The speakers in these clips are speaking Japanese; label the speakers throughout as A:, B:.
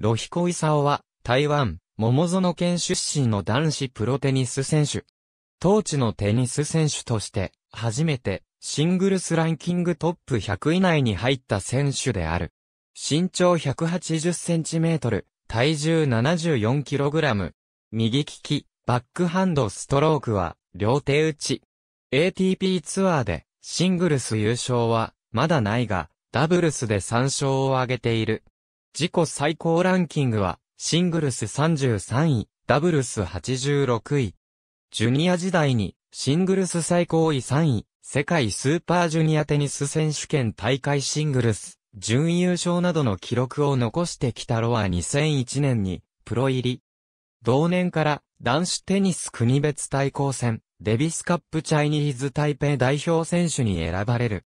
A: ロヒコイサオは、台湾、桃園県出身の男子プロテニス選手。当地のテニス選手として、初めて、シングルスランキングトップ100以内に入った選手である。身長 180cm、体重 74kg。右利き、バックハンドストロークは、両手打ち。ATP ツアーで、シングルス優勝は、まだないが、ダブルスで3勝を挙げている。自己最高ランキングは、シングルス33位、ダブルス86位。ジュニア時代に、シングルス最高位3位、世界スーパージュニアテニス選手権大会シングルス、準優勝などの記録を残してきたロア2001年に、プロ入り。同年から、男子テニス国別対抗戦、デビスカップチャイニーズ台北代表選手に選ばれる。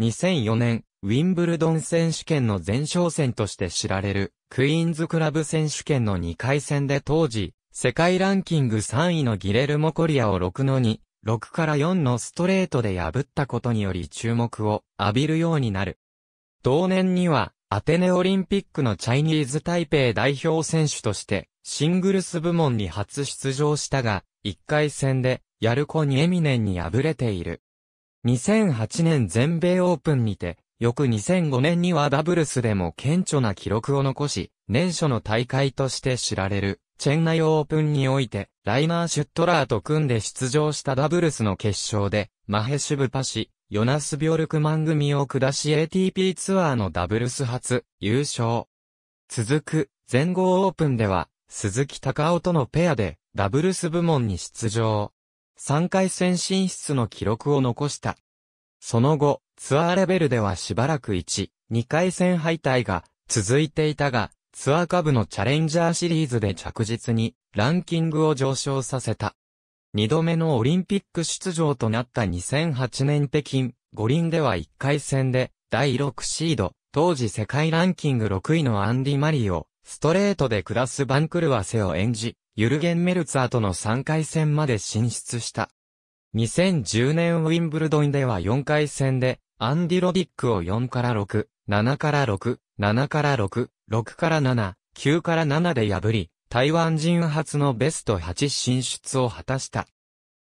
A: 2004年、ウィンブルドン選手権の前哨戦として知られる、クイーンズクラブ選手権の2回戦で当時、世界ランキング3位のギレルモコリアを6の2、6から4のストレートで破ったことにより注目を浴びるようになる。同年には、アテネオリンピックのチャイニーズタイペイ代表選手として、シングルス部門に初出場したが、1回戦で、ヤルコにエミネンに敗れている。2008年全米オープンにて、翌2005年にはダブルスでも顕著な記録を残し、年初の大会として知られる、チェンナイオープンにおいて、ライナー・シュットラーと組んで出場したダブルスの決勝で、マヘシュブパシ、ヨナス・ビョルクマン組を下し ATP ツアーのダブルス初、優勝。続く、全豪オープンでは、鈴木隆夫とのペアで、ダブルス部門に出場。3回戦進出の記録を残した。その後、ツアーレベルではしばらく1、2回戦敗退が続いていたが、ツアー下部のチャレンジャーシリーズで着実にランキングを上昇させた。2度目のオリンピック出場となった2008年北京、五輪では1回戦で第6シード、当時世界ランキング6位のアンディ・マリーをストレートで下す番狂わせを演じ、ユルゲン・メルツァーとの3回戦まで進出した。2010年ウィンブルドンでは4回戦でアンディロディックを4から6、7から6、7から6、6から7、9から7で破り、台湾人初のベスト8進出を果たした。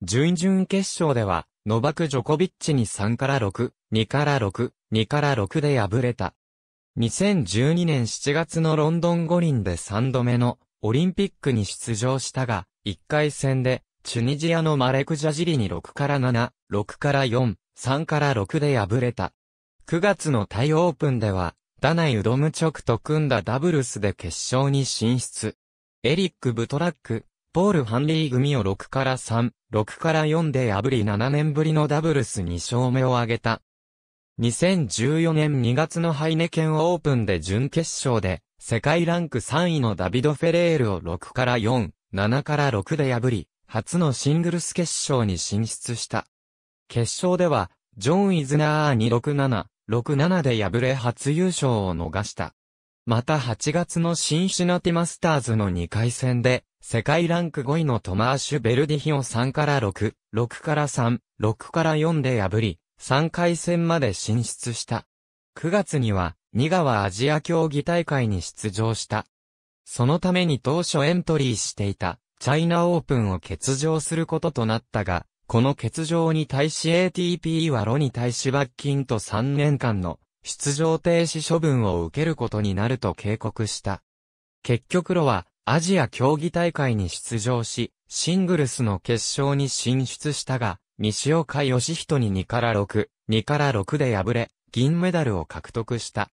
A: 準々決勝では、ノバク・ジョコビッチに3から6、2から6、2から6で敗れた。2012年7月のロンドン五輪で3度目のオリンピックに出場したが、1回戦でチュニジアのマレク・ジャジリに6から7、6から4、3から6で敗れた。9月のタイオープンでは、ダナイ・ウドムチョクと組んだダブルスで決勝に進出。エリック・ブトラック、ポール・ハンリー組を6から3、6から4で破り7年ぶりのダブルス2勝目を挙げた。2014年2月のハイネケンオープンで準決勝で、世界ランク3位のダビド・フェレールを6から4、7から6で破り、初のシングルス決勝に進出した。決勝では、ジョン・イズナーに6-7、6-7で敗れ初優勝を逃した。また8月のシンシナティマスターズの2回戦で、世界ランク5位のトマーシュ・ベルディヒを3から6、6から3、6から4で破り、3回戦まで進出した。9月には、ニガワアジア競技大会に出場した。そのために当初エントリーしていた、チャイナオープンを欠場することとなったが、この欠場に対し ATP はロに対し罰金と3年間の出場停止処分を受けることになると警告した。結局ロはアジア競技大会に出場し、シングルスの決勝に進出したが、西岡義人に2から6、2から6で敗れ、銀メダルを獲得した。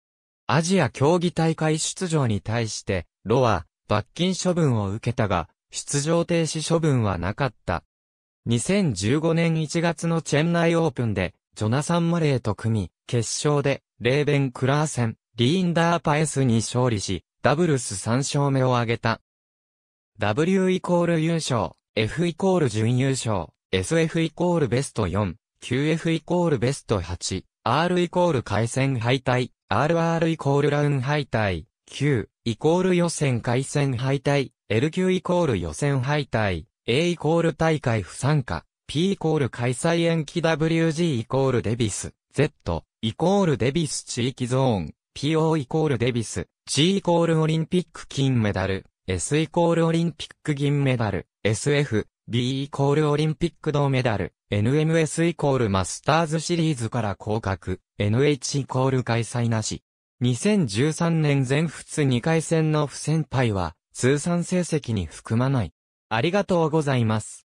A: アジア競技大会出場に対して、ロは罰金処分を受けたが、出場停止処分はなかった。2015年1月のチェンナイオープンで、ジョナサン・マレーと組み、決勝で、レーベン・クラーセン、リーンダー・パエスに勝利し、ダブルス3勝目を挙げた。W イコール優勝、F イコール準優勝、SF イコールベスト4、QF イコールベスト8、R イコール回戦敗退、RR イコールラウン敗退、Q イコール予選回戦敗退、LQ イコール予選敗退、A イコール大会不参加、P イコール開催延期 WG イコールデビス、Z イコールデビス地域ゾーン、PO イコールデビス、G イコールオリンピック金メダル、S イコールオリンピック銀メダル、SF、B イコールオリンピック銅メダル、NMS イコールマスターズシリーズから降格、NH イコール開催なし。2013年全仏2回戦の不戦敗は、通算成績に含まない。ありがとうございます。